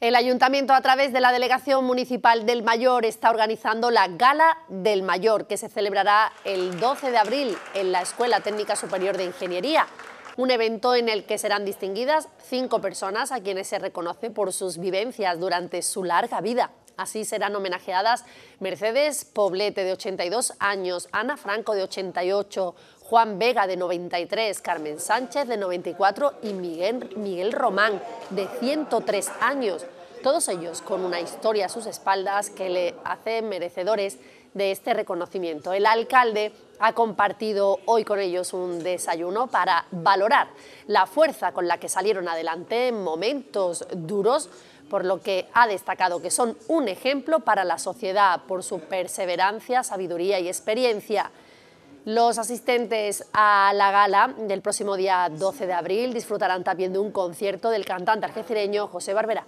El ayuntamiento a través de la Delegación Municipal del Mayor está organizando la Gala del Mayor que se celebrará el 12 de abril en la Escuela Técnica Superior de Ingeniería. Un evento en el que serán distinguidas cinco personas a quienes se reconoce por sus vivencias durante su larga vida. Así serán homenajeadas Mercedes Poblete, de 82 años, Ana Franco, de 88, Juan Vega de 93, Carmen Sánchez de 94 y Miguel, Miguel Román de 103 años. Todos ellos con una historia a sus espaldas que le hace merecedores de este reconocimiento. El alcalde ha compartido hoy con ellos un desayuno para valorar la fuerza con la que salieron adelante en momentos duros, por lo que ha destacado que son un ejemplo para la sociedad por su perseverancia, sabiduría y experiencia. Los asistentes a la gala del próximo día 12 de abril disfrutarán también de un concierto del cantante argecireño José Barbera.